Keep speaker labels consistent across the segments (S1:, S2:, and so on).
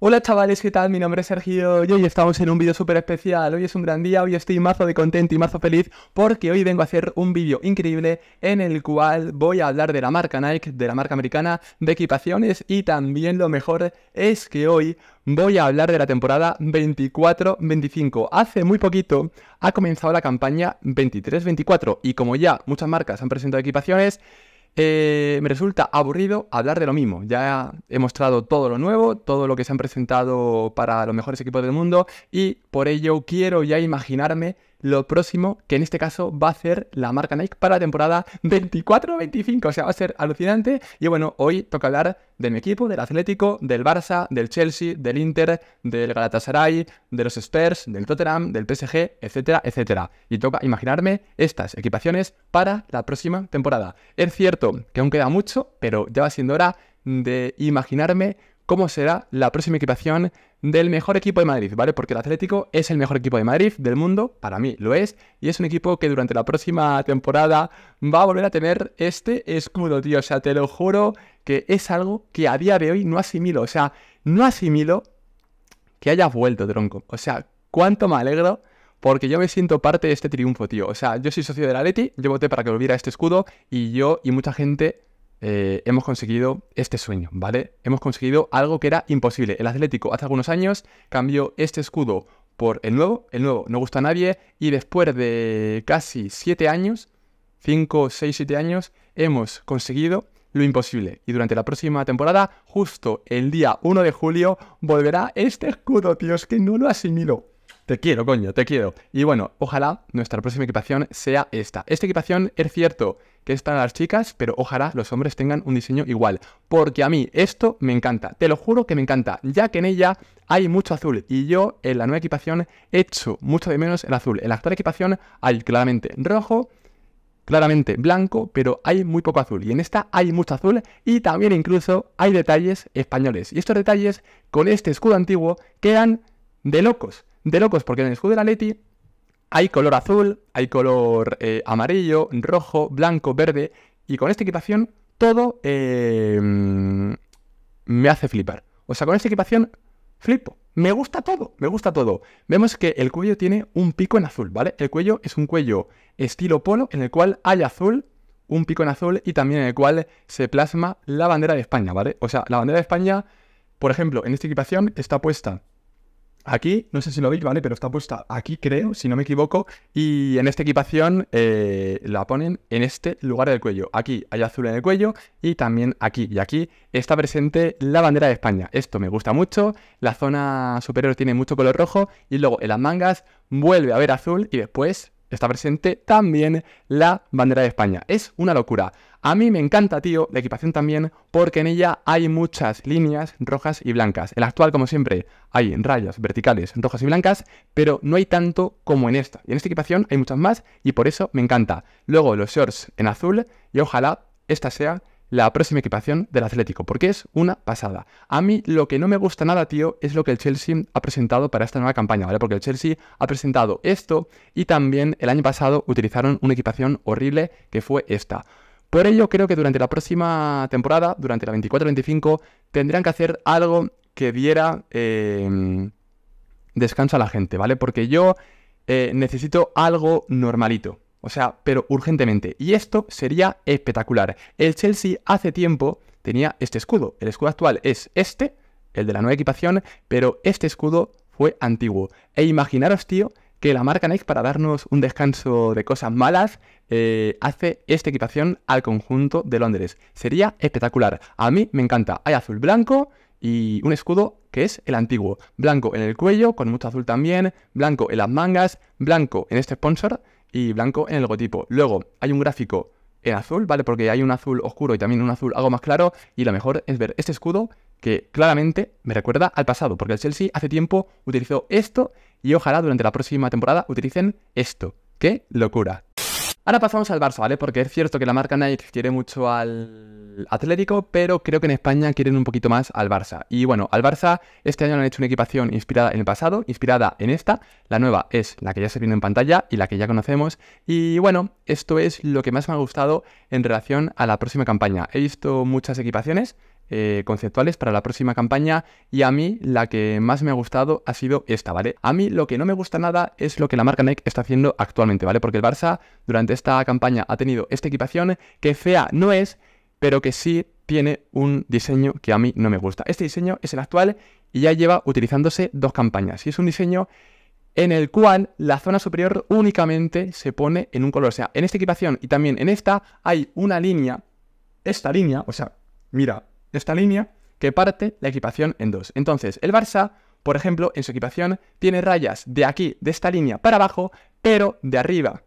S1: Hola chavales, ¿qué tal? Mi nombre es Sergio y hoy estamos en un vídeo súper especial. Hoy es un gran día, hoy estoy mazo de contento y mazo feliz porque hoy vengo a hacer un vídeo increíble en el cual voy a hablar de la marca Nike, de la marca americana, de equipaciones y también lo mejor es que hoy voy a hablar de la temporada 24-25. Hace muy poquito ha comenzado la campaña 23-24 y como ya muchas marcas han presentado equipaciones, eh, me resulta aburrido hablar de lo mismo. Ya he mostrado todo lo nuevo, todo lo que se han presentado para los mejores equipos del mundo y por ello quiero ya imaginarme lo próximo, que en este caso va a ser la marca Nike para la temporada 24-25. O sea, va a ser alucinante. Y bueno, hoy toca hablar de mi equipo, del Atlético, del Barça, del Chelsea, del Inter, del Galatasaray, de los Spurs, del Tottenham, del PSG, etcétera, etcétera. Y toca imaginarme estas equipaciones para la próxima temporada. Es cierto que aún queda mucho, pero ya va siendo hora de imaginarme cómo será la próxima equipación del mejor equipo de Madrid, ¿vale? Porque el Atlético es el mejor equipo de Madrid del mundo, para mí lo es, y es un equipo que durante la próxima temporada va a volver a tener este escudo, tío. O sea, te lo juro que es algo que a día de hoy no asimilo. O sea, no asimilo que haya vuelto, tronco. O sea, cuánto me alegro porque yo me siento parte de este triunfo, tío. O sea, yo soy socio de la Leti, yo voté para que volviera este escudo y yo y mucha gente eh, hemos conseguido este sueño, ¿vale? Hemos conseguido algo que era imposible. El Atlético hace algunos años cambió este escudo por el nuevo, el nuevo no gusta a nadie y después de casi 7 años, 5, 6, 7 años, hemos conseguido lo imposible. Y durante la próxima temporada, justo el día 1 de julio, volverá este escudo, tíos, que no lo asimilo. Te quiero, coño, te quiero. Y bueno, ojalá nuestra próxima equipación sea esta. Esta equipación es cierto que están las chicas, pero ojalá los hombres tengan un diseño igual. Porque a mí esto me encanta, te lo juro que me encanta, ya que en ella hay mucho azul. Y yo en la nueva equipación echo mucho de menos el azul. En la actual equipación hay claramente rojo, claramente blanco, pero hay muy poco azul. Y en esta hay mucho azul y también incluso hay detalles españoles. Y estos detalles con este escudo antiguo quedan de locos de locos, porque en el escudo de la Leti hay color azul, hay color eh, amarillo, rojo, blanco, verde, y con esta equipación todo eh, me hace flipar. O sea, con esta equipación flipo. Me gusta todo, me gusta todo. Vemos que el cuello tiene un pico en azul, ¿vale? El cuello es un cuello estilo polo en el cual hay azul, un pico en azul y también en el cual se plasma la bandera de España, ¿vale? O sea, la bandera de España, por ejemplo, en esta equipación está puesta Aquí, no sé si lo veis, ¿vale? Pero está puesta aquí, creo, si no me equivoco. Y en esta equipación eh, la ponen en este lugar del cuello. Aquí hay azul en el cuello y también aquí. Y aquí está presente la bandera de España. Esto me gusta mucho. La zona superior tiene mucho color rojo. Y luego en las mangas vuelve a ver azul y después está presente también la bandera de España. Es una locura. A mí me encanta, tío, la equipación también, porque en ella hay muchas líneas rojas y blancas. En la actual, como siempre, hay rayas verticales rojas y blancas, pero no hay tanto como en esta. Y en esta equipación hay muchas más y por eso me encanta. Luego los shorts en azul y ojalá esta sea la próxima equipación del Atlético, porque es una pasada. A mí lo que no me gusta nada, tío, es lo que el Chelsea ha presentado para esta nueva campaña, ¿vale? Porque el Chelsea ha presentado esto y también el año pasado utilizaron una equipación horrible que fue esta. Por ello creo que durante la próxima temporada, durante la 24-25, tendrían que hacer algo que diera em, descanso a la gente, ¿vale? Porque yo eh, necesito algo normalito. O sea, pero urgentemente. Y esto sería espectacular. El Chelsea hace tiempo tenía este escudo. El escudo actual es este, el de la nueva equipación, pero este escudo fue antiguo. E imaginaros, tío, que la marca Nike, para darnos un descanso de cosas malas, eh, hace esta equipación al conjunto de Londres. Sería espectacular. A mí me encanta. Hay azul blanco y un escudo que es el antiguo. Blanco en el cuello, con mucho azul también. Blanco en las mangas. Blanco en este sponsor y blanco en el logotipo. Luego hay un gráfico en azul, ¿vale? Porque hay un azul oscuro y también un azul algo más claro. Y lo mejor es ver este escudo que claramente me recuerda al pasado, porque el Chelsea hace tiempo utilizó esto y ojalá durante la próxima temporada utilicen esto. ¡Qué locura! Ahora pasamos al Barça, ¿vale? Porque es cierto que la marca Nike quiere mucho al Atlético, pero creo que en España quieren un poquito más al Barça. Y bueno, al Barça este año han hecho una equipación inspirada en el pasado, inspirada en esta. La nueva es la que ya se viene en pantalla y la que ya conocemos. Y bueno, esto es lo que más me ha gustado en relación a la próxima campaña. He visto muchas equipaciones eh, conceptuales para la próxima campaña y a mí la que más me ha gustado ha sido esta, ¿vale? A mí lo que no me gusta nada es lo que la marca Nike está haciendo actualmente, ¿vale? Porque el Barça durante esta campaña ha tenido esta equipación que fea no es, pero que sí tiene un diseño que a mí no me gusta. Este diseño es el actual y ya lleva utilizándose dos campañas y es un diseño en el cual la zona superior únicamente se pone en un color. O sea, en esta equipación y también en esta hay una línea, esta línea, o sea, mira, de esta línea que parte la equipación en dos. Entonces, el Barça, por ejemplo, en su equipación tiene rayas de aquí, de esta línea para abajo, pero de arriba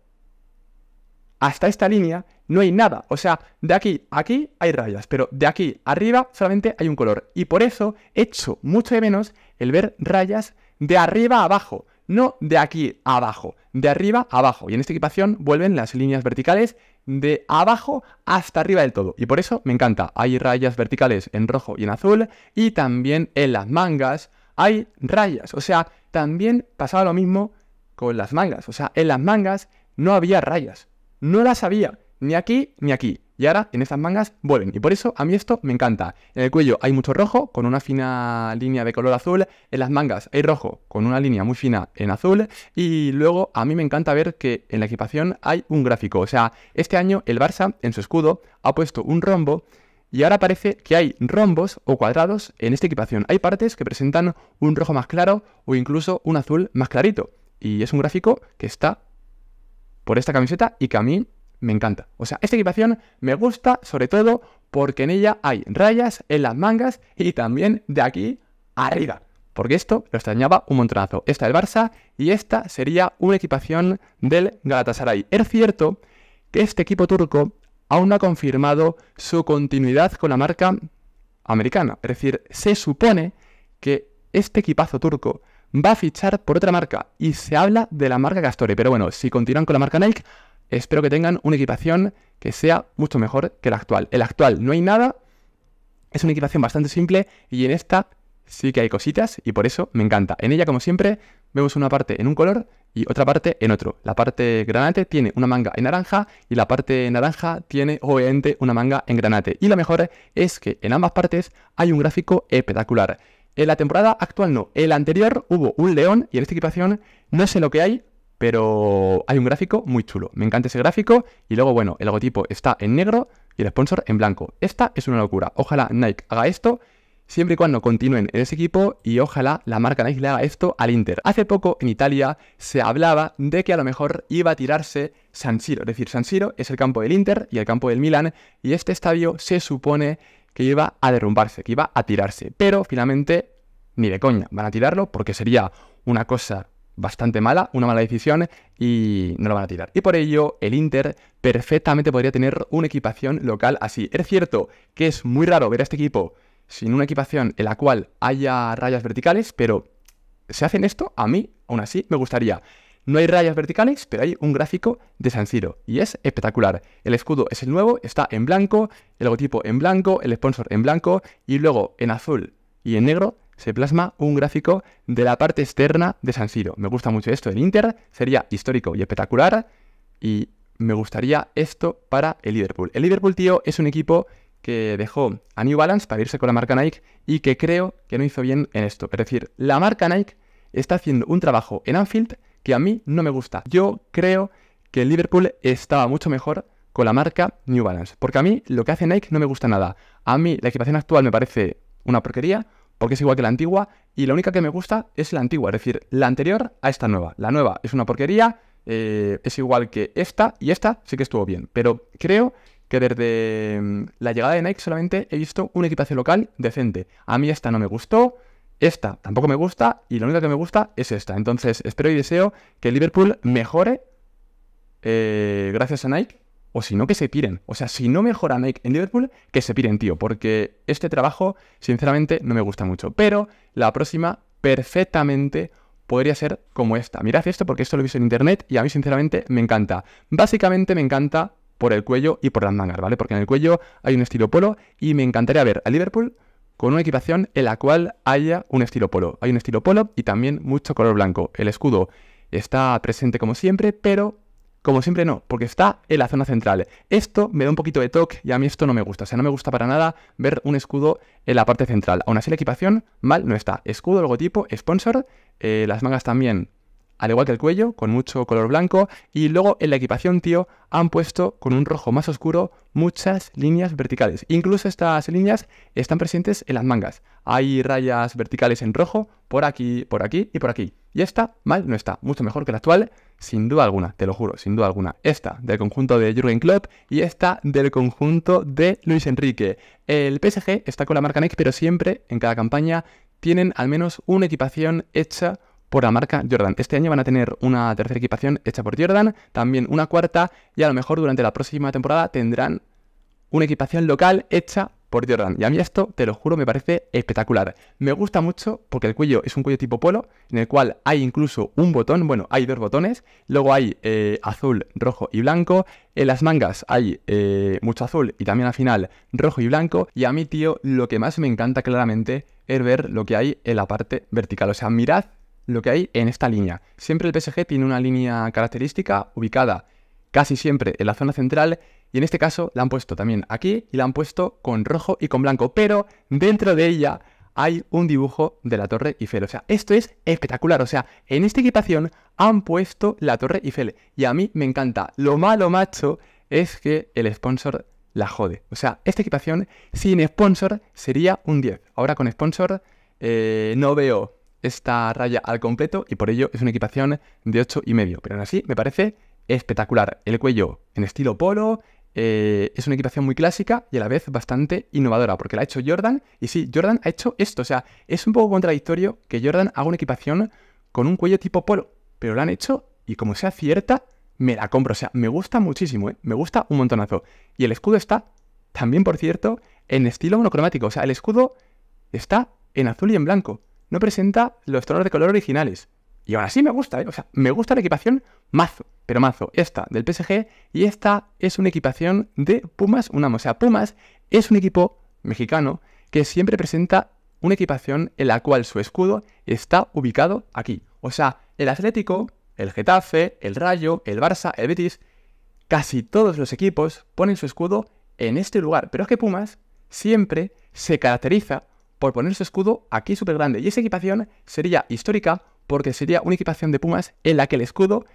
S1: hasta esta línea no hay nada. O sea, de aquí a aquí hay rayas, pero de aquí arriba solamente hay un color. Y por eso echo mucho de menos el ver rayas de arriba a abajo, no de aquí a abajo, de arriba a abajo. Y en esta equipación vuelven las líneas verticales de abajo hasta arriba del todo. Y por eso me encanta. Hay rayas verticales en rojo y en azul y también en las mangas hay rayas. O sea, también pasaba lo mismo con las mangas. O sea, en las mangas no había rayas. No las había ni aquí ni aquí. Y ahora en esas mangas vuelven. Y por eso a mí esto me encanta. En el cuello hay mucho rojo con una fina línea de color azul. En las mangas hay rojo con una línea muy fina en azul. Y luego a mí me encanta ver que en la equipación hay un gráfico. O sea, este año el Barça en su escudo ha puesto un rombo y ahora parece que hay rombos o cuadrados en esta equipación. Hay partes que presentan un rojo más claro o incluso un azul más clarito. Y es un gráfico que está por esta camiseta y que a mí me encanta. O sea, esta equipación me gusta sobre todo porque en ella hay rayas en las mangas y también de aquí arriba. Porque esto lo extrañaba un montonazo. Esta el Barça y esta sería una equipación del Galatasaray. Es cierto que este equipo turco aún no ha confirmado su continuidad con la marca americana. Es decir, se supone que este equipazo turco va a fichar por otra marca y se habla de la marca Castore. Pero bueno, si continúan con la marca Nike, Espero que tengan una equipación que sea mucho mejor que la actual. El actual no hay nada, es una equipación bastante simple y en esta sí que hay cositas y por eso me encanta. En ella, como siempre, vemos una parte en un color y otra parte en otro. La parte granate tiene una manga en naranja y la parte naranja tiene obviamente una manga en granate. Y lo mejor es que en ambas partes hay un gráfico espectacular. En la temporada actual no, en la anterior hubo un león y en esta equipación no sé lo que hay, pero hay un gráfico muy chulo. Me encanta ese gráfico y luego, bueno, el logotipo está en negro y el sponsor en blanco. Esta es una locura. Ojalá Nike haga esto siempre y cuando continúen en ese equipo y ojalá la marca Nike le haga esto al Inter. Hace poco en Italia se hablaba de que a lo mejor iba a tirarse San Siro, es decir, San Siro es el campo del Inter y el campo del Milan y este estadio se supone que iba a derrumbarse, que iba a tirarse, pero finalmente ni de coña van a tirarlo porque sería una cosa bastante mala, una mala decisión y no lo van a tirar. Y por ello, el Inter perfectamente podría tener una equipación local así. Es cierto que es muy raro ver a este equipo sin una equipación en la cual haya rayas verticales, pero se hacen esto, a mí, aún así, me gustaría. No hay rayas verticales, pero hay un gráfico de San Siro y es espectacular. El escudo es el nuevo, está en blanco, el logotipo en blanco, el sponsor en blanco y luego en azul y en negro se plasma un gráfico de la parte externa de San Siro. Me gusta mucho esto del Inter, sería histórico y espectacular. Y me gustaría esto para el Liverpool. El Liverpool, tío, es un equipo que dejó a New Balance para irse con la marca Nike y que creo que no hizo bien en esto. Es decir, la marca Nike está haciendo un trabajo en Anfield que a mí no me gusta. Yo creo que el Liverpool estaba mucho mejor con la marca New Balance. Porque a mí lo que hace Nike no me gusta nada. A mí la equipación actual me parece una porquería porque es igual que la antigua y la única que me gusta es la antigua, es decir, la anterior a esta nueva. La nueva es una porquería, eh, es igual que esta y esta sí que estuvo bien, pero creo que desde mm, la llegada de Nike solamente he visto un equipaje local decente. A mí esta no me gustó, esta tampoco me gusta y la única que me gusta es esta. Entonces espero y deseo que Liverpool mejore eh, gracias a Nike o si no, que se piren. O sea, si no mejora Nike en Liverpool, que se piren, tío. Porque este trabajo, sinceramente, no me gusta mucho. Pero la próxima, perfectamente, podría ser como esta. Mirad esto porque esto lo he visto en internet y a mí, sinceramente, me encanta. Básicamente me encanta por el cuello y por las mangas, ¿vale? Porque en el cuello hay un estilo polo y me encantaría ver a Liverpool con una equipación en la cual haya un estilo polo. Hay un estilo polo y también mucho color blanco. El escudo está presente como siempre, pero como siempre no, porque está en la zona central. Esto me da un poquito de toque y a mí esto no me gusta. O sea, no me gusta para nada ver un escudo en la parte central. Aún así la equipación mal no está. Escudo, logotipo, sponsor, eh, las mangas también al igual que el cuello, con mucho color blanco, y luego en la equipación, tío, han puesto con un rojo más oscuro muchas líneas verticales. Incluso estas líneas están presentes en las mangas. Hay rayas verticales en rojo, por aquí, por aquí y por aquí. Y esta, mal, no está. Mucho mejor que la actual, sin duda alguna, te lo juro, sin duda alguna. Esta del conjunto de Jürgen Klopp y esta del conjunto de Luis Enrique. El PSG está con la marca Nike, pero siempre, en cada campaña, tienen al menos una equipación hecha por la marca Jordan. Este año van a tener una tercera equipación hecha por Jordan, también una cuarta y a lo mejor durante la próxima temporada tendrán una equipación local hecha por Jordan. Y a mí esto, te lo juro, me parece espectacular. Me gusta mucho porque el cuello es un cuello tipo polo, en el cual hay incluso un botón, bueno, hay dos botones, luego hay eh, azul, rojo y blanco, en las mangas hay eh, mucho azul y también al final rojo y blanco, y a mí, tío, lo que más me encanta claramente es ver lo que hay en la parte vertical. O sea, mirad lo que hay en esta línea. Siempre el PSG tiene una línea característica ubicada casi siempre en la zona central y en este caso la han puesto también aquí y la han puesto con rojo y con blanco, pero dentro de ella hay un dibujo de la Torre Eiffel. O sea, esto es espectacular. O sea, en esta equipación han puesto la Torre Eiffel y a mí me encanta. Lo malo, macho, es que el sponsor la jode. O sea, esta equipación sin sponsor sería un 10. Ahora con sponsor eh, no veo esta raya al completo y por ello es una equipación de y medio Pero aún así me parece espectacular. El cuello en estilo polo, eh, es una equipación muy clásica y a la vez bastante innovadora, porque la ha hecho Jordan y sí, Jordan ha hecho esto. O sea, es un poco contradictorio que Jordan haga una equipación con un cuello tipo polo, pero la han hecho y como sea cierta, me la compro. O sea, me gusta muchísimo, ¿eh? me gusta un montonazo. Y el escudo está, también por cierto, en estilo monocromático. O sea, el escudo está en azul y en blanco no presenta los tonos de color originales. Y aún así me gusta, ¿eh? O sea, me gusta la equipación mazo, pero mazo. Esta del PSG y esta es una equipación de Pumas Unam. O sea, Pumas es un equipo mexicano que siempre presenta una equipación en la cual su escudo está ubicado aquí. O sea, el Atlético, el Getafe, el Rayo, el Barça, el Betis, casi todos los equipos ponen su escudo en este lugar. Pero es que Pumas siempre se caracteriza por poner su escudo aquí súper grande. Y esa equipación sería histórica porque sería una equipación de Pumas en la que el escudo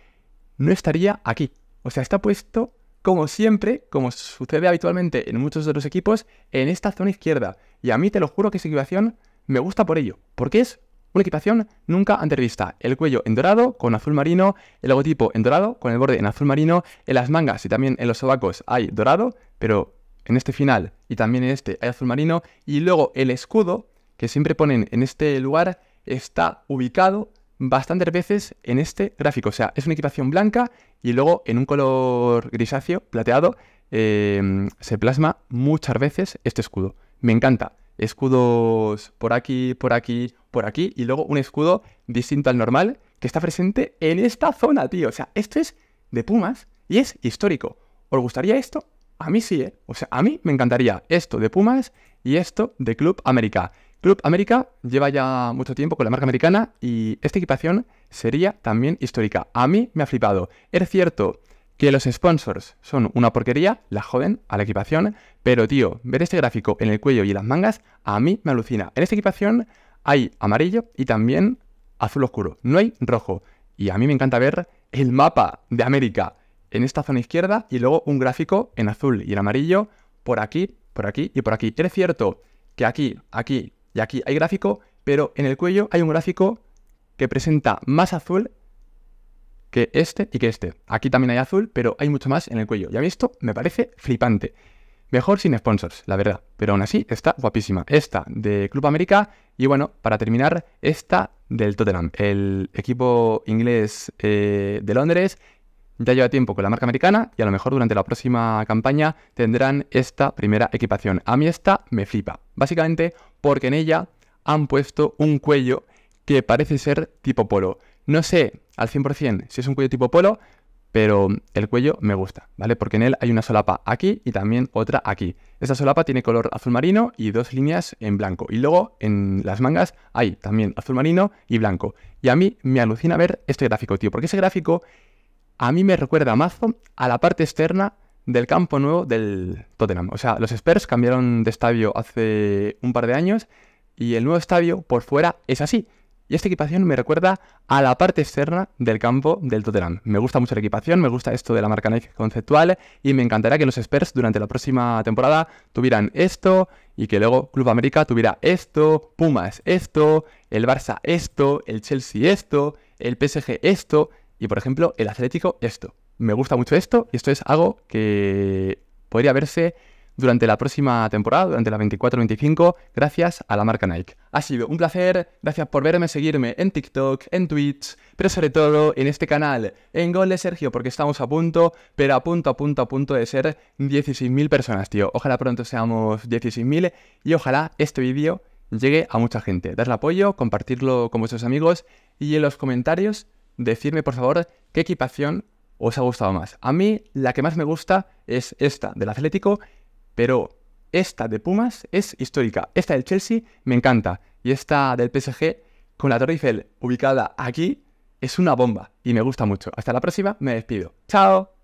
S1: no estaría aquí. O sea, está puesto, como siempre, como sucede habitualmente en muchos de los equipos, en esta zona izquierda. Y a mí te lo juro que esa equipación me gusta por ello, porque es una equipación nunca antes vista. El cuello en dorado con azul marino, el logotipo en dorado con el borde en azul marino, en las mangas y también en los sobacos hay dorado, pero en este final y también en este hay azul marino. Y luego el escudo que siempre ponen en este lugar está ubicado bastantes veces en este gráfico. O sea, es una equipación blanca y luego en un color grisáceo, plateado, em, se plasma muchas veces este escudo. Me encanta. Escudos por aquí, por aquí, por aquí y luego un escudo distinto al normal que está presente en esta zona, tío. O sea, esto es de Pumas y es histórico. ¿Os gustaría esto? A mí sí, ¿eh? O sea, a mí me encantaría esto de Pumas y esto de Club América. Club América lleva ya mucho tiempo con la marca americana y esta equipación sería también histórica. A mí me ha flipado. Es cierto que los sponsors son una porquería, la joden a la equipación, pero tío, ver este gráfico en el cuello y en las mangas a mí me alucina. En esta equipación hay amarillo y también azul oscuro, no hay rojo. Y a mí me encanta ver el mapa de América en esta zona izquierda y luego un gráfico en azul y en amarillo por aquí, por aquí y por aquí. Es cierto que aquí, aquí y aquí hay gráfico, pero en el cuello hay un gráfico que presenta más azul que este y que este. Aquí también hay azul, pero hay mucho más en el cuello. ¿Ya visto me parece flipante. Mejor sin sponsors, la verdad. Pero aún así está guapísima. Esta de Club América. Y bueno, para terminar, esta del Tottenham. El equipo inglés eh, de Londres ya lleva tiempo con la marca americana y a lo mejor durante la próxima campaña tendrán esta primera equipación. A mí esta me flipa, básicamente porque en ella han puesto un cuello que parece ser tipo polo. No sé al 100% si es un cuello tipo polo, pero el cuello me gusta, ¿vale? Porque en él hay una solapa aquí y también otra aquí. Esta solapa tiene color azul marino y dos líneas en blanco. Y luego en las mangas hay también azul marino y blanco. Y a mí me alucina ver este gráfico, tío, porque ese gráfico a mí me recuerda mazo a la parte externa del campo nuevo del Tottenham. O sea, los Spurs cambiaron de estadio hace un par de años y el nuevo estadio por fuera es así. Y esta equipación me recuerda a la parte externa del campo del Tottenham. Me gusta mucho la equipación, me gusta esto de la marca Nike conceptual y me encantará que los Spurs durante la próxima temporada tuvieran esto y que luego Club América tuviera esto, Pumas esto, el Barça esto, el Chelsea esto, el PSG esto. Y por ejemplo, el Atlético, esto. Me gusta mucho esto y esto es algo que podría verse durante la próxima temporada, durante la 24-25, gracias a la marca Nike. Ha sido un placer, gracias por verme, seguirme en TikTok, en Twitch, pero sobre todo en este canal, en Gol de Sergio, porque estamos a punto, pero a punto, a punto, a punto de ser 16.000 personas, tío. Ojalá pronto seamos 16.000 y ojalá este vídeo llegue a mucha gente. Darle apoyo, compartirlo con vuestros amigos y en los comentarios decirme por favor qué equipación os ha gustado más. A mí la que más me gusta es esta del Atlético, pero esta de Pumas es histórica. Esta del Chelsea me encanta y esta del PSG con la Torre Eiffel ubicada aquí es una bomba y me gusta mucho. Hasta la próxima, me despido. ¡Chao!